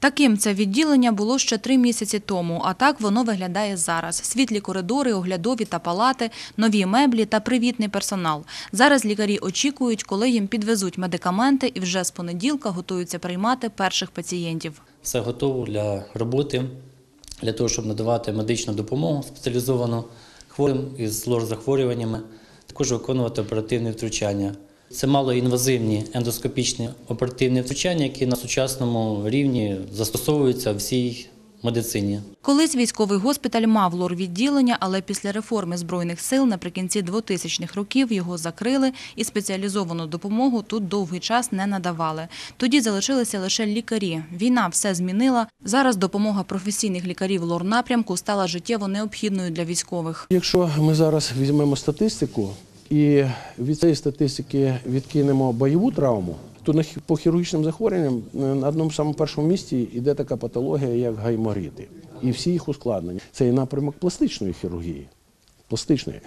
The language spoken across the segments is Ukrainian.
Таким це відділення було ще три місяці тому, а так воно виглядає зараз. Світлі коридори, оглядові та палати, нові меблі та привітний персонал. Зараз лікарі очікують, коли їм підвезуть медикаменти і вже з понеділка готуються приймати перших пацієнтів. Все готово для роботи, для того, щоб надавати медичну допомогу спеціалізовану хворим із лор захворюваннями, також виконувати оперативне втручання. Це малоінвазивні ендоскопічні оперативні втручання, які на сучасному рівні застосовуються всій медицині. Колись військовий госпіталь мав лор-відділення, але після реформи збройних сил наприкінці 2000-х років його закрили і спеціалізовану допомогу тут довгий час не надавали. Тоді залишилися лише лікарі. Війна все змінила. Зараз допомога професійних лікарів лор напрямку стала життєво необхідною для військових. Якщо ми зараз візьмемо статистику. І від цієї статистики відкинемо бойову травму. То по хірургічним захворюванням е, на одному самому першому місці йде така патологія, як гайморіти. І всі їх ускладнення. Це і напрямок пластичної хірургії. Пластичної.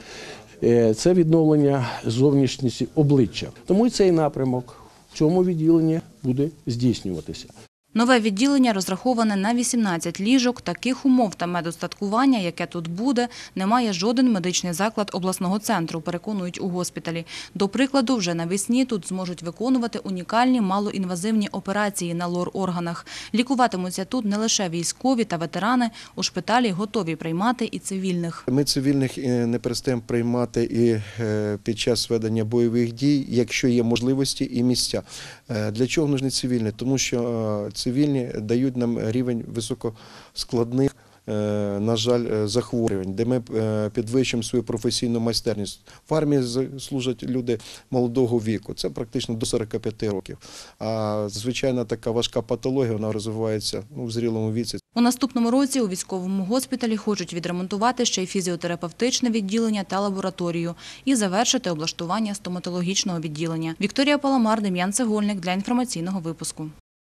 Е, це відновлення зовнішністі обличчя. Тому і цей напрямок в цьому відділенні буде здійснюватися. Нове відділення розраховане на 18 ліжок. Таких умов та медостаткування, яке тут буде, немає жоден медичний заклад обласного центру, переконують у госпіталі. До прикладу, вже навесні тут зможуть виконувати унікальні малоінвазивні операції на лор-органах. Лікуватимуться тут не лише військові та ветерани. У шпиталі готові приймати і цивільних. Ми цивільних е, не перестаємо приймати і е, під час ведення бойових дій, якщо є можливості і місця. Е, для чого нужні цивільні? Тому що цивільні дають нам рівень високоскладних. Е, на жаль, е, захворювань, де ми е, підвищимо свою професійну майстерність. В армії служать люди молодого віку, це практично до 45 років. А звичайно, така важка патологія вона розвивається ну, в зрілому віці. У наступному році у військовому госпіталі хочуть відремонтувати ще й фізіотерапевтичне відділення та лабораторію і завершити облаштування стоматологічного відділення. Вікторія Паламар, Дем'ян Цегольник для інформаційного випуску.